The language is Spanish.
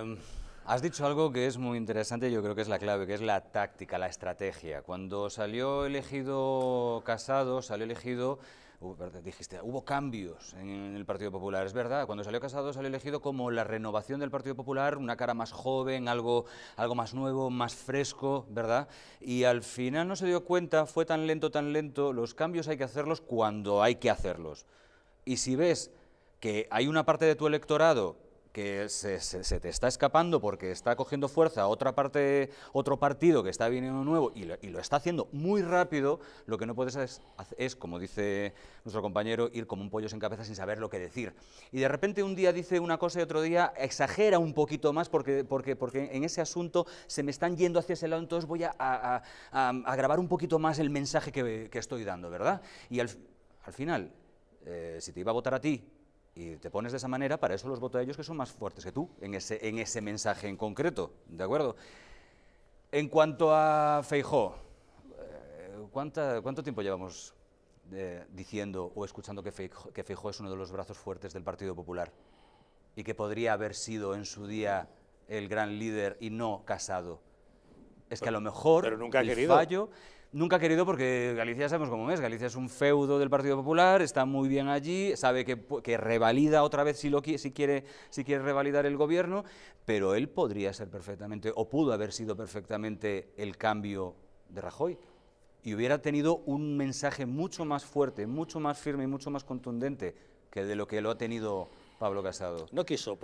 Em, has dicho algo que es muy interesante, yo creo que es la clave, que es la táctica, la estrategia. Cuando salió elegido Casado, salió elegido, uh, dijiste, hubo cambios en el Partido Popular, es verdad, cuando salió Casado salió elegido como la renovación del Partido Popular, una cara más joven, algo, algo más nuevo, más fresco, ¿verdad? Y al final no se dio cuenta, fue tan lento, tan lento, los cambios hay que hacerlos cuando hay que hacerlos. Y si ves que hay una parte de tu electorado que se, te está escapando porque está cogiendo fuerza otra parte, otro partido que está viniendo nuevo y lo, está haciendo muy rápido, lo que no puedes es, es, como dice nuestro compañero, ir como un pollo sin cabeza sin saber lo que decir. Y de repente un día dice una cosa y otro día exagera un poquito más porque, porque, porque en ese asunto se me están yendo hacia ese lado, entonces voy a, grabar un poquito más el mensaje que, estoy dando, ¿verdad? Y al, final, eh, si te iba a votar a ti, y te pones de esa manera, para eso los voto a ellos que son más fuertes que tú, en ese, en ese mensaje en concreto, ¿de acuerdo? En cuanto a Feijó, eh, ¿cuánto tiempo llevamos eh, diciendo o escuchando que Feijó, que es uno de los brazos fuertes del Partido Popular y que podría haber sido en su día el gran líder y no casado? Es que a lo mejor nunca querido. fallo... Nunca ha querido porque Galicia sabemos cómo es. Galicia es un feudo del Partido Popular, está muy bien allí, sabe que, revalida otra vez si, lo, si, quiere, si quiere revalidar el gobierno, pero él podría ser perfectamente, o pudo haber sido perfectamente el cambio de Rajoy. Y hubiera tenido un mensaje mucho más fuerte, mucho más firme y mucho más contundente que de lo que lo ha tenido Pablo Casado. No quiso.